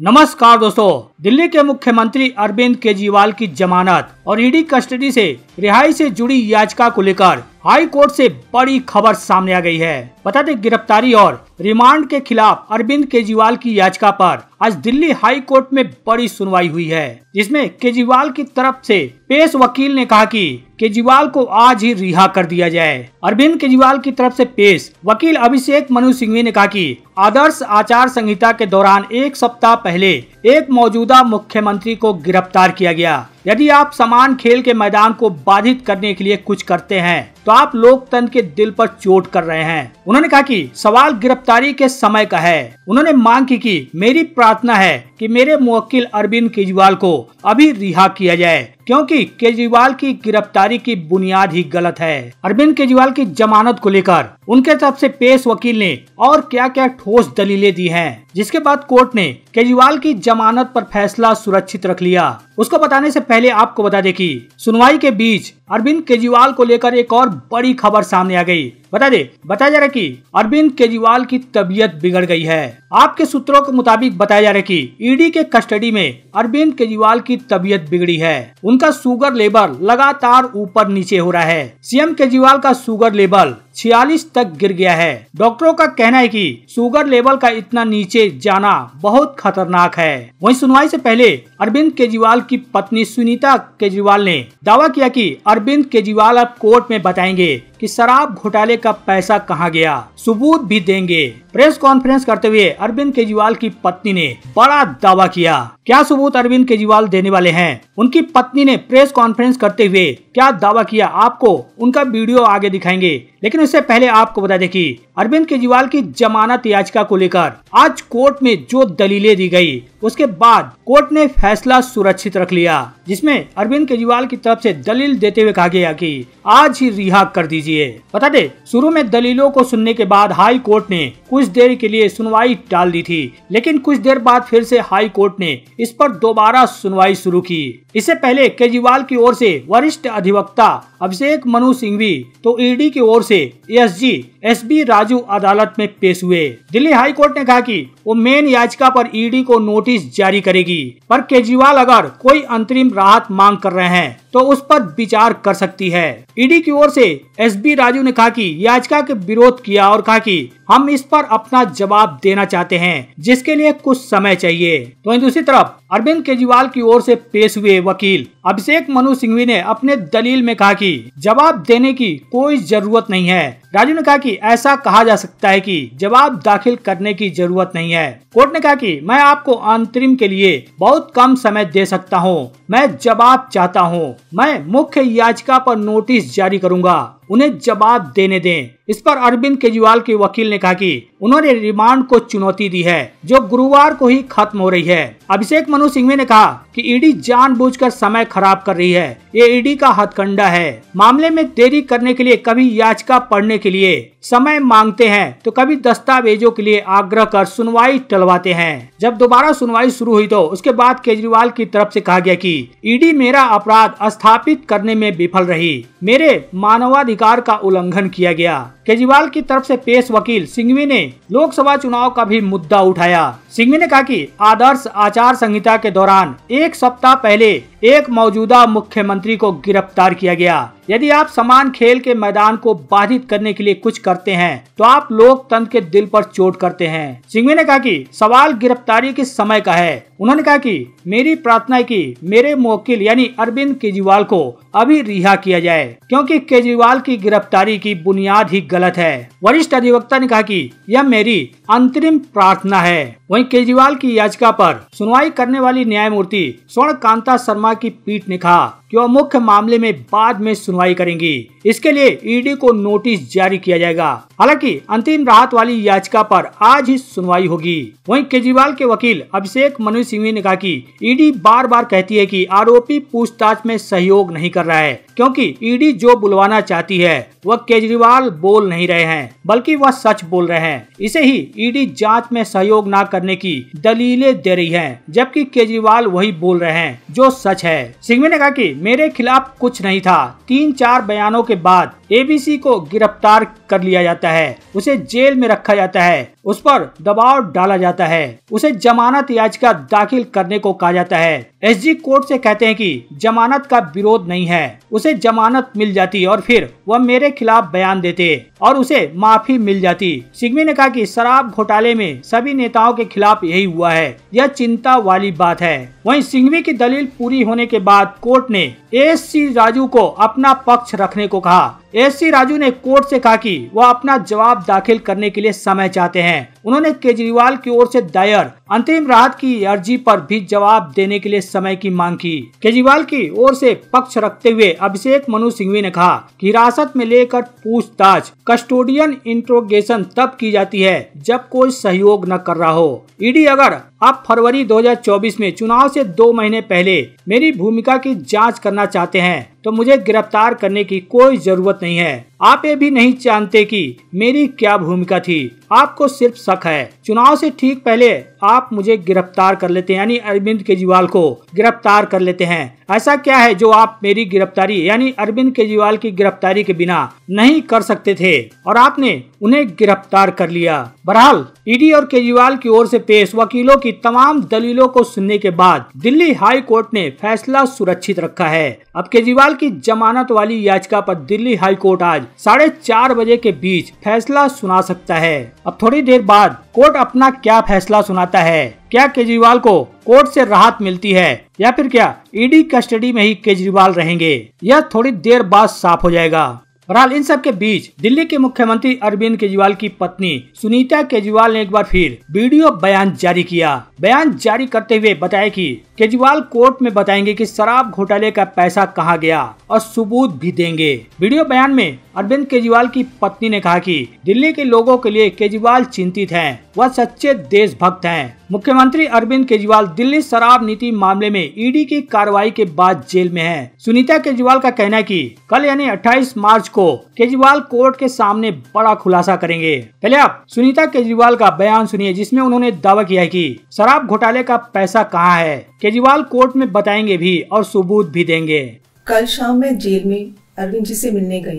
नमस्कार दोस्तों दिल्ली के मुख्यमंत्री अरविंद केजरीवाल की जमानत और ईडी e कस्टडी से रिहाई से जुड़ी याचिका को लेकर हाई कोर्ट से बड़ी खबर सामने आ गई है बता दें गिरफ्तारी और रिमांड के खिलाफ अरविंद केजरीवाल की याचिका पर आज दिल्ली हाई कोर्ट में बड़ी सुनवाई हुई है जिसमें केजरीवाल की तरफ से पेश वकील ने कहा कि केजरीवाल को आज ही रिहा कर दिया जाए अरविंद केजरीवाल की तरफ से पेश वकील अभिषेक मनु सिंघवी ने कहा कि आदर्श आचार संहिता के दौरान एक सप्ताह पहले एक मौजूदा मुख्यमंत्री को गिरफ्तार किया गया यदि आप समान खेल के मैदान को बाधित करने के लिए कुछ करते हैं तो आप लोकतंत्र के दिल पर चोट कर रहे हैं उन्होंने कहा कि सवाल गिरफ्तारी के समय का है उन्होंने मांग की कि मेरी प्रार्थना है कि मेरे मुवक्किल अरविंद केजरीवाल को अभी रिहा किया जाए क्योंकि केजरीवाल की गिरफ्तारी की बुनियाद ही गलत है अरविंद केजरीवाल की जमानत को लेकर उनके तरफ से पेश वकील ने और क्या क्या ठोस दलीलें दी हैं, जिसके बाद कोर्ट ने केजरीवाल की जमानत पर फैसला सुरक्षित रख लिया उसको बताने से पहले आपको बता दें कि सुनवाई के बीच अरविंद केजरीवाल को लेकर एक और बड़ी खबर सामने आ गई बता दे बताया जा रहा है की अरविंद केजरीवाल की तबीयत बिगड़ गई है आपके सूत्रों के मुताबिक बताया जा रहा है की ईडी के कस्टडी में अरविंद केजरीवाल की तबीयत बिगड़ी है उनका शुगर लेवल लगातार ऊपर नीचे हो रहा है सीएम केजरीवाल का शुगर लेवल छियालीस तक गिर गया है डॉक्टरों का कहना है कि शुगर लेवल का इतना नीचे जाना बहुत खतरनाक है वहीं सुनवाई से पहले अरविंद केजरीवाल की पत्नी सुनीता केजरीवाल ने दावा किया कि अरविंद केजरीवाल अब कोर्ट में बताएंगे कि शराब घोटाले का पैसा कहाँ गया सबूत भी देंगे प्रेस कॉन्फ्रेंस करते हुए अरविंद केजरीवाल की पत्नी ने बड़ा दावा किया क्या सबूत अरविंद केजरीवाल देने वाले हैं उनकी पत्नी ने प्रेस कॉन्फ्रेंस करते हुए क्या दावा किया आपको उनका वीडियो आगे दिखाएंगे लेकिन उससे पहले आपको बता दें कि अरविंद केजरीवाल की जमानत याचिका को लेकर आज कोर्ट में जो दलीलें दी गई उसके बाद कोर्ट ने फैसला सुरक्षित रख लिया जिसमें अरविंद केजरीवाल की तरफ से दलील देते हुए कहा गया कि आज ही रिहा कर दीजिए बता दे शुरू में दलीलों को सुनने के बाद हाई कोर्ट ने कुछ कुछ देर के लिए सुनवाई टाल दी थी लेकिन कुछ देर बाद फिर से हाई कोर्ट ने इस पर दोबारा सुनवाई शुरू की इससे पहले केजरीवाल की ओर से वरिष्ठ अधिवक्ता अभिषेक मनु सिंघवी तो ईडी की ओर से एसजी एसबी राजू अदालत में पेश हुए दिल्ली हाई कोर्ट ने कहा कि वो मेन याचिका पर ईडी को नोटिस जारी करेगी पर केजरीवाल अगर कोई अंतरिम राहत मांग कर रहे हैं तो उस पर विचार कर सकती है ईडी की ओर से एस बी राजू ने कहा कि याचिका के विरोध किया और कहा कि हम इस पर अपना जवाब देना चाहते हैं जिसके लिए कुछ समय चाहिए तो दूसरी तरफ अरविंद केजरीवाल की ओर से पेश हुए वकील अभिषेक मनु सिंघवी ने अपने दलील में कहा कि जवाब देने की कोई जरूरत नहीं है राजू ने कहा कि ऐसा कहा जा सकता है कि जवाब दाखिल करने की जरूरत नहीं है कोर्ट ने कहा कि मैं आपको अंतरिम के लिए बहुत कम समय दे सकता हूं। मैं जवाब चाहता हूं। मैं मुख्य याचिका पर नोटिस जारी करूंगा उन्हें जवाब देने दें इस पर अरविंद केजरीवाल के वकील ने कहा कि उन्होंने रिमांड को चुनौती दी है जो गुरुवार को ही खत्म हो रही है अभिषेक मनु सिंघवी ने कहा कि ईडी जानबूझकर समय खराब कर रही है ये ईडी का हथकंडा है मामले में देरी करने के लिए कभी याचिका पढ़ने के लिए समय मांगते हैं तो कभी दस्तावेजों के लिए आग्रह कर सुनवाई टलवाते हैं जब दोबारा सुनवाई शुरू हुई तो उसके बाद केजरीवाल की तरफ से कहा गया कि ईडी मेरा अपराध स्थापित करने में विफल रही मेरे मानवाधिकार का उल्लंघन किया गया केजरीवाल की तरफ से पेश वकील सिंघवी ने लोकसभा चुनाव का भी मुद्दा उठाया सिंघवी ने कहा कि आदर्श आचार संहिता के दौरान एक सप्ताह पहले एक मौजूदा मुख्यमंत्री को गिरफ्तार किया गया यदि आप समान खेल के मैदान को बाधित करने के लिए कुछ करते हैं तो आप लोकतंत्र के दिल पर चोट करते हैं सिंघवी ने कहा कि सवाल गिरफ्तारी के समय का है उन्होंने कहा कि मेरी प्रार्थना है कि मेरे मोकिल यानी अरविंद केजरीवाल को अभी रिहा किया जाए क्योंकि केजरीवाल की गिरफ्तारी की बुनियाद ही गलत है वरिष्ठ अधिवक्ता ने कहा कि यह मेरी अंतरिम प्रार्थना है वहीं केजरीवाल की याचिका पर सुनवाई करने वाली न्यायमूर्ति स्वर्ण कांता शर्मा की पीठ ने कहा वह मुख्य मामले में बाद में सुनवाई करेंगी इसके लिए ईडी e को नोटिस जारी किया जाएगा हालांकि अंतिम राहत वाली याचिका पर आज ही सुनवाई होगी वहीं केजरीवाल के वकील अभिषेक मनु सिंह ने कहा कि ईडी e बार बार कहती है कि आरोपी पूछताछ में सहयोग नहीं कर रहा है क्योंकि ईडी e जो बुलवाना चाहती है वह केजरीवाल बोल नहीं रहे हैं बल्कि वह सच बोल रहे हैं इसे ही ईडी जांच में सहयोग न करने की दलीलें दे रही है जबकि केजरीवाल वही बोल रहे हैं जो सच है सिंघवी ने कहा की मेरे खिलाफ कुछ नहीं था तीन चार बयानों के बाद एबीसी को गिरफ्तार कर लिया जाता है उसे जेल में रखा जाता है उस पर दबाव डाला जाता है उसे जमानत याचिका दाखिल करने को कहा जाता है एसजी कोर्ट से कहते हैं कि जमानत का विरोध नहीं है उसे जमानत मिल जाती और फिर वह मेरे खिलाफ बयान देते और उसे माफी मिल जाती सिग्मी ने कहा कि शराब घोटाले में सभी नेताओं के खिलाफ यही हुआ है यह चिंता वाली बात है वहीं सिंघवी की दलील पूरी होने के बाद कोर्ट ने एस सी राजू को अपना पक्ष रखने को कहा एस सी राजू ने कोर्ट से कहा कि वह अपना जवाब दाखिल करने के लिए समय चाहते हैं उन्होंने केजरीवाल की ओर से दायर अंतरिम राहत की अर्जी पर भी जवाब देने के लिए समय की मांग की केजरीवाल की ओर से पक्ष रखते हुए अभिषेक मनु सिंघवी ने कहा कि हिरासत में लेकर पूछताछ कस्टोडियन इंट्रोगेशन तब की जाती है जब कोई सहयोग न कर रहा हो ईडी अगर अब फरवरी 2024 में चुनाव से दो महीने पहले मेरी भूमिका की जांच करना चाहते हैं तो मुझे गिरफ्तार करने की कोई जरूरत नहीं है आप ये भी नहीं जानते कि मेरी क्या भूमिका थी आपको सिर्फ शक है चुनाव से ठीक पहले आप मुझे गिरफ्तार कर लेते हैं यानी अरविंद केजरीवाल को गिरफ्तार कर लेते हैं ऐसा क्या है जो आप मेरी गिरफ्तारी यानी अरविंद केजरीवाल की गिरफ्तारी के बिना नहीं कर सकते थे और आपने उन्हें गिरफ्तार कर लिया बहरहाल ईडी और केजरीवाल की ओर से पेश वकीलों की तमाम दलीलों को सुनने के बाद दिल्ली हाई कोर्ट ने फैसला सुरक्षित रखा है अब केजरीवाल साल की जमानत वाली याचिका पर दिल्ली हाई कोर्ट आज साढ़े चार बजे के बीच फैसला सुना सकता है अब थोड़ी देर बाद कोर्ट अपना क्या फैसला सुनाता है क्या केजरीवाल को कोर्ट से राहत मिलती है या फिर क्या ईडी कस्टडी में ही केजरीवाल रहेंगे यह थोड़ी देर बाद साफ हो जाएगा बहरहाल इन सब के बीच दिल्ली के मुख्यमंत्री अरविंद केजरीवाल की पत्नी सुनीता केजरीवाल ने एक बार फिर वीडियो बयान जारी किया बयान जारी करते हुए बताया कि केजरीवाल कोर्ट में बताएंगे कि शराब घोटाले का पैसा कहां गया और सबूत भी देंगे वीडियो बयान में अरविंद केजरीवाल की पत्नी ने कहा कि दिल्ली के लोगों के लिए केजरीवाल चिंतित हैं वह सच्चे देशभक्त हैं मुख्यमंत्री अरविंद केजरीवाल दिल्ली शराब नीति मामले में ईडी की कार्रवाई के बाद जेल में हैं। सुनीता केजरीवाल का कहना है कि कल यानी 28 मार्च को केजरीवाल कोर्ट के सामने बड़ा खुलासा करेंगे पहले आप सुनीता केजरीवाल का बयान सुनिए जिसमें उन्होंने दावा किया है कि शराब घोटाले का पैसा कहाँ है केजरीवाल कोर्ट में बताएंगे भी और सबूत भी देंगे कल शाम मैं जेल में अरविंद जी से मिलने गई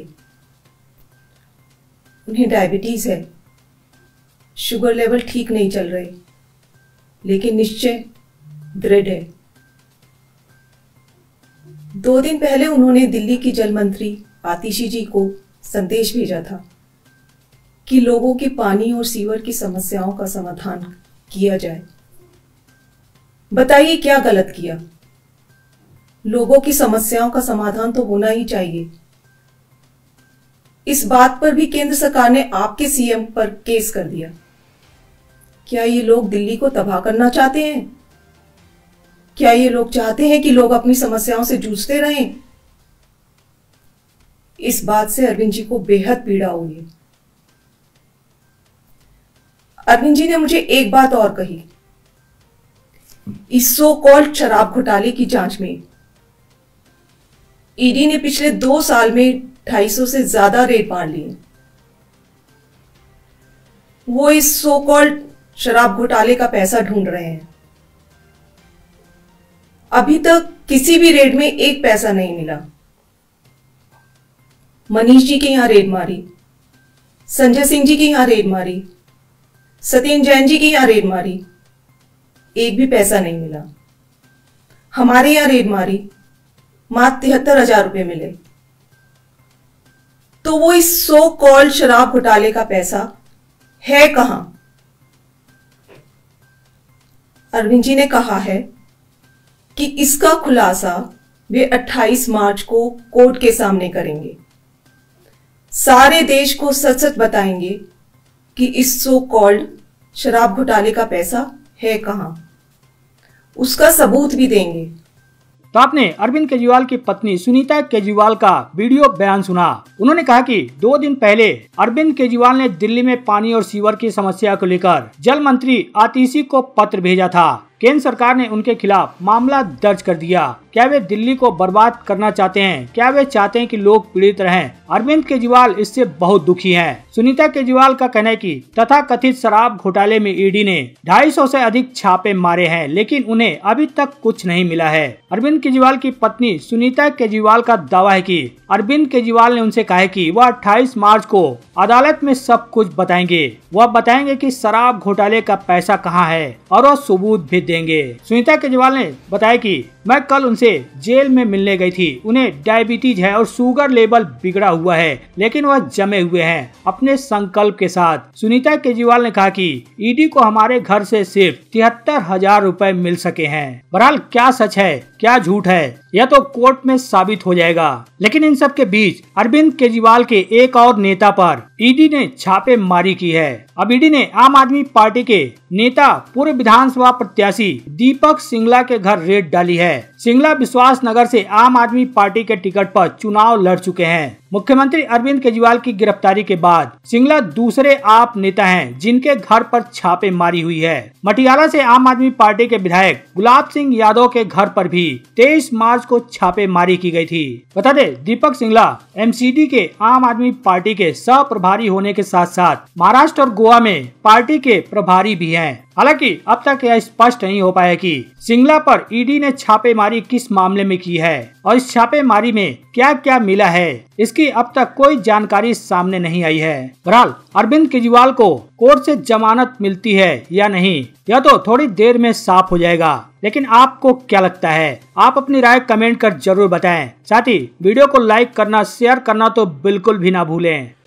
उन्हें डायबिटीज़ है शुगर लेवल ठीक नहीं चल रहे लेकिन निश्चय दृढ़ है दो दिन पहले उन्होंने दिल्ली की जल मंत्री आतिशी जी को संदेश भेजा था कि लोगों की पानी और सीवर की समस्याओं का समाधान किया जाए बताइए क्या गलत किया लोगों की समस्याओं का समाधान तो होना ही चाहिए इस बात पर भी केंद्र सरकार ने आपके सीएम पर केस कर दिया क्या ये लोग दिल्ली को तबाह करना चाहते हैं क्या ये लोग चाहते हैं कि लोग अपनी समस्याओं से जूझते रहें इस बात से अरविंद जी को बेहद पीड़ा हुई अरविंद जी ने मुझे एक बात और कही इस सो कॉल्ड शराब घोटाले की जांच में ईडी ने पिछले दो साल में 250 से ज्यादा रेड मार लिए वो इस सो कॉल्ड शराब घोटाले का पैसा ढूंढ रहे हैं अभी तक किसी भी रेड में एक पैसा नहीं मिला मनीष जी के यहां रेड मारी संजय सिंह जी के यहां रेड मारी सतीन जैन जी के यहां रेड मारी एक भी पैसा नहीं मिला हमारे यहां रेड मारी मात्र तिहत्तर हजार रुपए मिले तो वो इस सो कॉल्ड शराब घोटाले का पैसा है कहां अरविंद जी ने कहा है कि इसका खुलासा वे 28 मार्च को कोर्ट के सामने करेंगे सारे देश को सच सच बताएंगे कि इस सो कॉल्ड शराब घोटाले का पैसा है कहां उसका सबूत भी देंगे तो आपने अरविंद केजरीवाल की पत्नी सुनीता केजरीवाल का वीडियो बयान सुना उन्होंने कहा कि दो दिन पहले अरविंद केजरीवाल ने दिल्ली में पानी और सीवर की समस्या को लेकर जल मंत्री आतिशी को पत्र भेजा था केंद्र सरकार ने उनके खिलाफ मामला दर्ज कर दिया क्या वे दिल्ली को बर्बाद करना चाहते हैं क्या वे चाहते हैं कि लोग पीड़ित रहें अरविंद केजरीवाल इससे बहुत दुखी हैं सुनीता केजरीवाल का कहना है कि तथा कथित शराब घोटाले में ईडी ने 250 से अधिक छापे मारे हैं लेकिन उन्हें अभी तक कुछ नहीं मिला है अरविंद केजरीवाल की पत्नी सुनीता केजरीवाल का दावा है की अरविंद केजरीवाल ने उनसे कहा की वह अट्ठाईस मार्च को अदालत में सब कुछ बताएंगे वह बताएंगे की शराब घोटाले का पैसा कहाँ है और वह सबूत भी देंगे सुनीता केजरीवाल ने बताया कि मैं कल उनसे जेल में मिलने गई थी उन्हें डायबिटीज है और शुगर लेवल बिगड़ा हुआ है लेकिन वह जमे हुए हैं अपने संकल्प के साथ सुनीता केजरीवाल ने कहा कि ईडी e को हमारे घर से सिर्फ तिहत्तर हजार रूपए मिल सके हैं बहरहाल क्या सच है क्या झूठ है यह तो कोर्ट में साबित हो जाएगा लेकिन इन सब के बीच अरविंद केजरीवाल के एक और नेता पर ईडी e ने छापेमारी की है अब ईडी e ने आम आदमी पार्टी के नेता पूर्व विधानसभा प्रत्याशी दीपक सिंगला के घर रेड डाली है है सिंगला विश्वास नगर से आम आदमी पार्टी के टिकट पर चुनाव लड़ चुके हैं मुख्यमंत्री अरविंद केजरीवाल की गिरफ्तारी के बाद सिंगला दूसरे आप नेता हैं जिनके घर पर छापे मारी हुई है मटियाला से आम आदमी पार्टी के विधायक गुलाब सिंह यादव के घर पर भी 23 मार्च को छापे मारी की गई थी बता दे दीपक सिंगला एमसीडी के आम आदमी पार्टी के सह प्रभारी होने के साथ साथ महाराष्ट्र और गोवा में पार्टी के प्रभारी भी है हालांकि अब तक यह स्पष्ट नहीं हो पाया कि सिंगला पर ईडी e ने छापेमारी किस मामले में की है और इस छापेमारी में क्या क्या मिला है इसकी अब तक कोई जानकारी सामने नहीं आई है बहरहाल अरविंद केजरीवाल को कोर्ट से जमानत मिलती है या नहीं या तो थोड़ी देर में साफ हो जाएगा लेकिन आपको क्या लगता है आप अपनी राय कमेंट कर जरूर बताएं साथ ही वीडियो को लाइक करना शेयर करना तो बिल्कुल भी ना भूलें